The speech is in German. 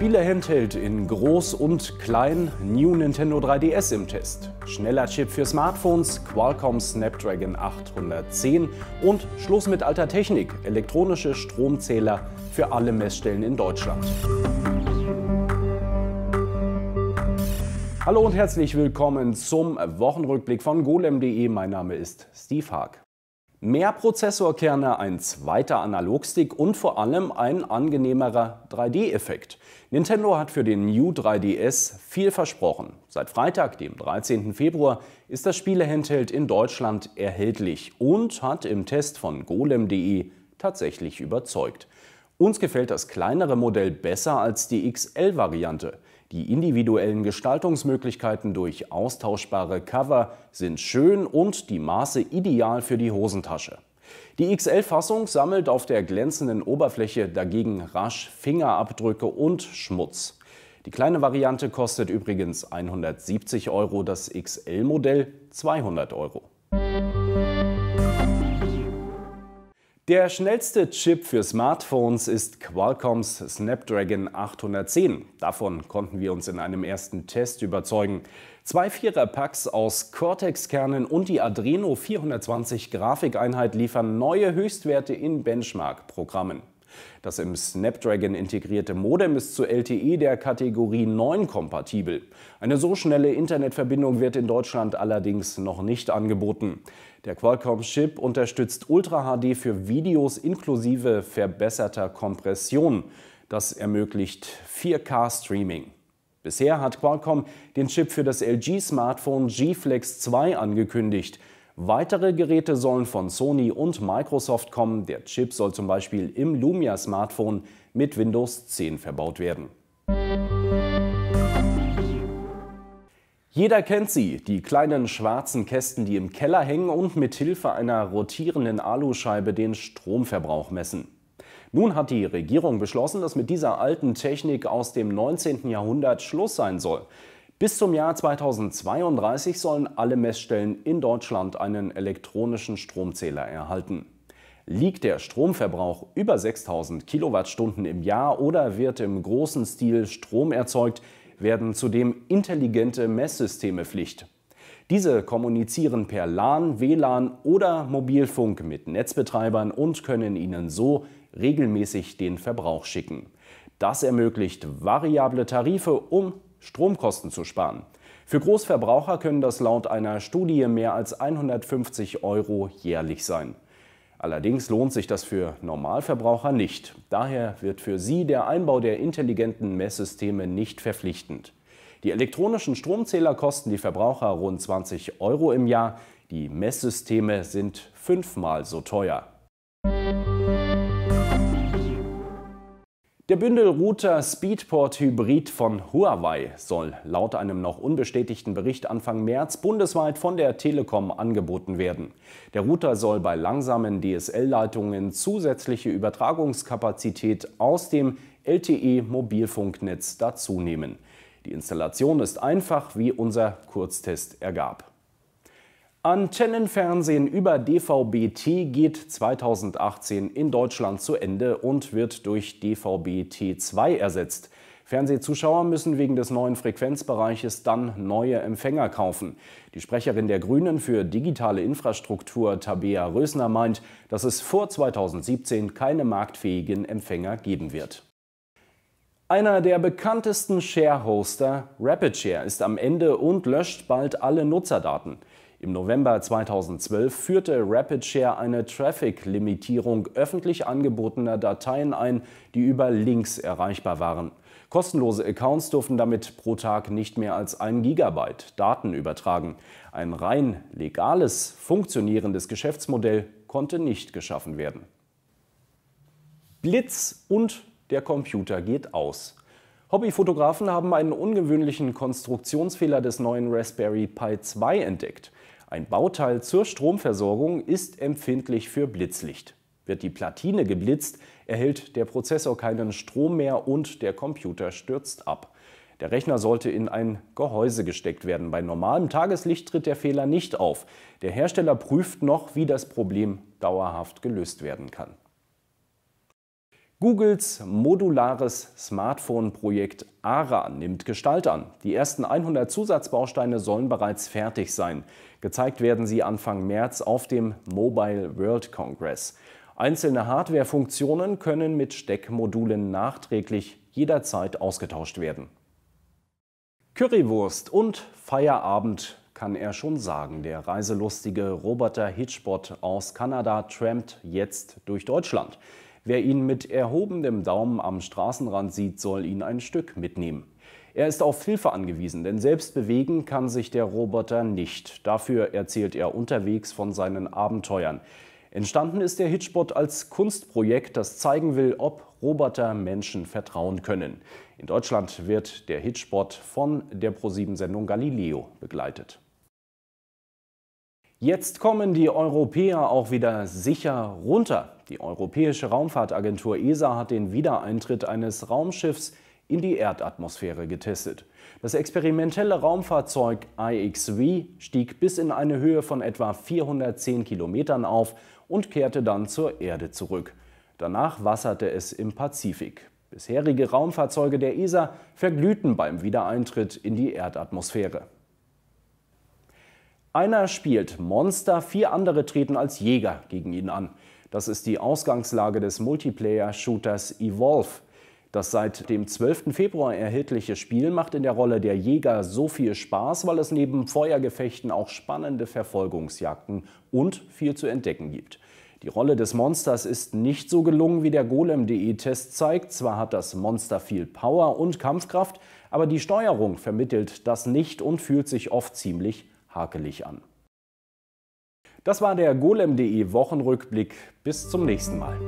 Spielehandheld in groß und klein, New Nintendo 3DS im Test. Schneller Chip für Smartphones, Qualcomm Snapdragon 810 und Schluss mit alter Technik, elektronische Stromzähler für alle Messstellen in Deutschland. Hallo und herzlich willkommen zum Wochenrückblick von golem.de. Mein Name ist Steve Haag. Mehr Prozessorkerne, ein zweiter Analogstick und vor allem ein angenehmerer 3D-Effekt. Nintendo hat für den New 3DS viel versprochen. Seit Freitag, dem 13. Februar, ist das Spielehandheld in Deutschland erhältlich und hat im Test von golem.de tatsächlich überzeugt. Uns gefällt das kleinere Modell besser als die XL-Variante. Die individuellen Gestaltungsmöglichkeiten durch austauschbare Cover sind schön und die Maße ideal für die Hosentasche. Die XL-Fassung sammelt auf der glänzenden Oberfläche dagegen rasch Fingerabdrücke und Schmutz. Die kleine Variante kostet übrigens 170 Euro, das XL-Modell 200 Euro. Der schnellste Chip für Smartphones ist Qualcomms Snapdragon 810. Davon konnten wir uns in einem ersten Test überzeugen. Zwei Vierer-Packs aus Cortex-Kernen und die Adreno 420 Grafikeinheit liefern neue Höchstwerte in Benchmark-Programmen. Das im Snapdragon integrierte Modem ist zu LTE der Kategorie 9 kompatibel. Eine so schnelle Internetverbindung wird in Deutschland allerdings noch nicht angeboten. Der Qualcomm-Chip unterstützt Ultra HD für Videos inklusive verbesserter Kompression. Das ermöglicht 4K-Streaming. Bisher hat Qualcomm den Chip für das LG-Smartphone G Flex 2 angekündigt. Weitere Geräte sollen von Sony und Microsoft kommen. Der Chip soll zum Beispiel im Lumia Smartphone mit Windows 10 verbaut werden. Jeder kennt sie, die kleinen schwarzen Kästen, die im Keller hängen und mit Hilfe einer rotierenden Aluscheibe den Stromverbrauch messen. Nun hat die Regierung beschlossen, dass mit dieser alten Technik aus dem 19. Jahrhundert Schluss sein soll. Bis zum Jahr 2032 sollen alle Messstellen in Deutschland einen elektronischen Stromzähler erhalten. Liegt der Stromverbrauch über 6000 Kilowattstunden im Jahr oder wird im großen Stil Strom erzeugt, werden zudem intelligente Messsysteme Pflicht. Diese kommunizieren per LAN, WLAN oder Mobilfunk mit Netzbetreibern und können ihnen so regelmäßig den Verbrauch schicken. Das ermöglicht variable Tarife, um Stromkosten zu sparen. Für Großverbraucher können das laut einer Studie mehr als 150 Euro jährlich sein. Allerdings lohnt sich das für Normalverbraucher nicht. Daher wird für sie der Einbau der intelligenten Messsysteme nicht verpflichtend. Die elektronischen Stromzähler kosten die Verbraucher rund 20 Euro im Jahr. Die Messsysteme sind fünfmal so teuer. Der Bündelrouter Speedport Hybrid von Huawei soll laut einem noch unbestätigten Bericht Anfang März bundesweit von der Telekom angeboten werden. Der Router soll bei langsamen DSL-Leitungen zusätzliche Übertragungskapazität aus dem LTE-Mobilfunknetz dazunehmen. Die Installation ist einfach, wie unser Kurztest ergab. Antennenfernsehen über DVB-T geht 2018 in Deutschland zu Ende und wird durch DVB-T2 ersetzt. Fernsehzuschauer müssen wegen des neuen Frequenzbereiches dann neue Empfänger kaufen. Die Sprecherin der Grünen für digitale Infrastruktur Tabea Rösner meint, dass es vor 2017 keine marktfähigen Empfänger geben wird. Einer der bekanntesten Sharehoster, RapidShare, ist am Ende und löscht bald alle Nutzerdaten. Im November 2012 führte RapidShare eine Traffic-Limitierung öffentlich angebotener Dateien ein, die über Links erreichbar waren. Kostenlose Accounts durften damit pro Tag nicht mehr als ein Gigabyte Daten übertragen. Ein rein legales, funktionierendes Geschäftsmodell konnte nicht geschaffen werden. Blitz und der Computer geht aus. Hobbyfotografen haben einen ungewöhnlichen Konstruktionsfehler des neuen Raspberry Pi 2 entdeckt. Ein Bauteil zur Stromversorgung ist empfindlich für Blitzlicht. Wird die Platine geblitzt, erhält der Prozessor keinen Strom mehr und der Computer stürzt ab. Der Rechner sollte in ein Gehäuse gesteckt werden. Bei normalem Tageslicht tritt der Fehler nicht auf. Der Hersteller prüft noch, wie das Problem dauerhaft gelöst werden kann. Googles modulares Smartphone-Projekt ARA nimmt Gestalt an. Die ersten 100 Zusatzbausteine sollen bereits fertig sein. Gezeigt werden sie Anfang März auf dem Mobile World Congress. Einzelne Hardware-Funktionen können mit Steckmodulen nachträglich jederzeit ausgetauscht werden. Currywurst und Feierabend kann er schon sagen. Der reiselustige Roboter Hitchbot aus Kanada trampt jetzt durch Deutschland. Wer ihn mit erhobenem Daumen am Straßenrand sieht, soll ihn ein Stück mitnehmen. Er ist auf Hilfe angewiesen, denn selbst bewegen kann sich der Roboter nicht. Dafür erzählt er unterwegs von seinen Abenteuern. Entstanden ist der Hitchbot als Kunstprojekt, das zeigen will, ob Roboter Menschen vertrauen können. In Deutschland wird der Hitchbot von der ProSieben-Sendung Galileo begleitet. Jetzt kommen die Europäer auch wieder sicher runter. Die Europäische Raumfahrtagentur ESA hat den Wiedereintritt eines Raumschiffs in die Erdatmosphäre getestet. Das experimentelle Raumfahrzeug IXV stieg bis in eine Höhe von etwa 410 Kilometern auf und kehrte dann zur Erde zurück. Danach wasserte es im Pazifik. Bisherige Raumfahrzeuge der ESA verglühten beim Wiedereintritt in die Erdatmosphäre. Einer spielt Monster, vier andere treten als Jäger gegen ihn an. Das ist die Ausgangslage des Multiplayer-Shooters Evolve. Das seit dem 12. Februar erhältliche Spiel macht in der Rolle der Jäger so viel Spaß, weil es neben Feuergefechten auch spannende Verfolgungsjagden und viel zu entdecken gibt. Die Rolle des Monsters ist nicht so gelungen, wie der Golem.de-Test zeigt. Zwar hat das Monster viel Power und Kampfkraft, aber die Steuerung vermittelt das nicht und fühlt sich oft ziemlich hakelig an. Das war der golem.de Wochenrückblick. Bis zum nächsten Mal.